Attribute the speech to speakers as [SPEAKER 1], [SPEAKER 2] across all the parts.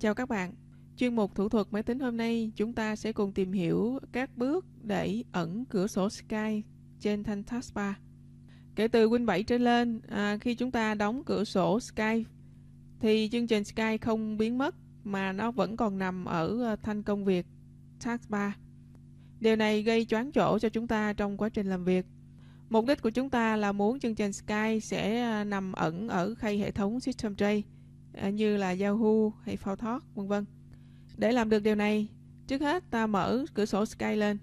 [SPEAKER 1] Chào các bạn, chuyên mục thủ thuật máy tính hôm nay chúng ta sẽ cùng tìm hiểu các bước để ẩn cửa sổ Sky trên thanh taskbar. Kể từ Win 7 trở lên, à, khi chúng ta đóng cửa sổ Sky thì chương trình Sky không biến mất mà nó vẫn còn nằm ở à, thanh công việc taskbar. Điều này gây choáng chỗ cho chúng ta trong quá trình làm việc. Mục đích của chúng ta là muốn chương trình Sky sẽ à, nằm ẩn ở khay hệ thống System Tray À, như là Yahoo hay Photog vân vân. Để làm được điều này, trước hết ta mở cửa sổ Skype lên.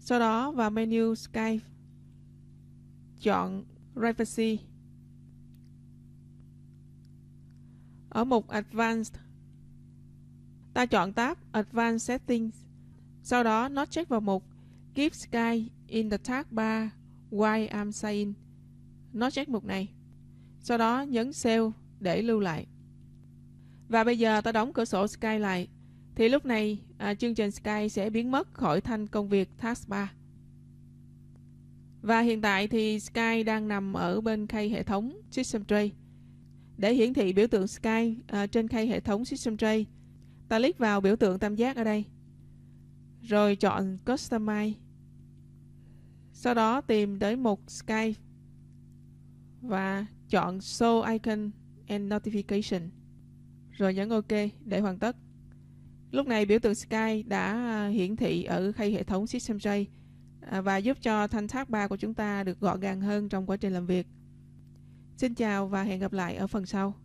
[SPEAKER 1] Sau đó vào menu Skype, chọn Privacy. Ở mục Advanced, ta chọn tab Advanced Settings. Sau đó nó check vào mục Keep Sky in the taskbar while I'm saying. Nó check mục này sau đó nhấn Save để lưu lại. Và bây giờ ta đóng cửa sổ Sky lại, thì lúc này à, chương trình Sky sẽ biến mất khỏi thanh công việc Taskbar. Và hiện tại thì Sky đang nằm ở bên khay hệ thống System Tray. Để hiển thị biểu tượng Sky à, trên khay hệ thống System Tray, ta click vào biểu tượng tam giác ở đây. Rồi chọn Customize. Sau đó tìm tới mục Sky và Chọn Show Icon and Notification. Rồi nhấn OK để hoàn tất. Lúc này biểu tượng Sky đã à, hiển thị ở khay hệ thống system tray à, và giúp cho thanh thác 3 của chúng ta được gọn gàng hơn trong quá trình làm việc. Xin chào và hẹn gặp lại ở phần sau.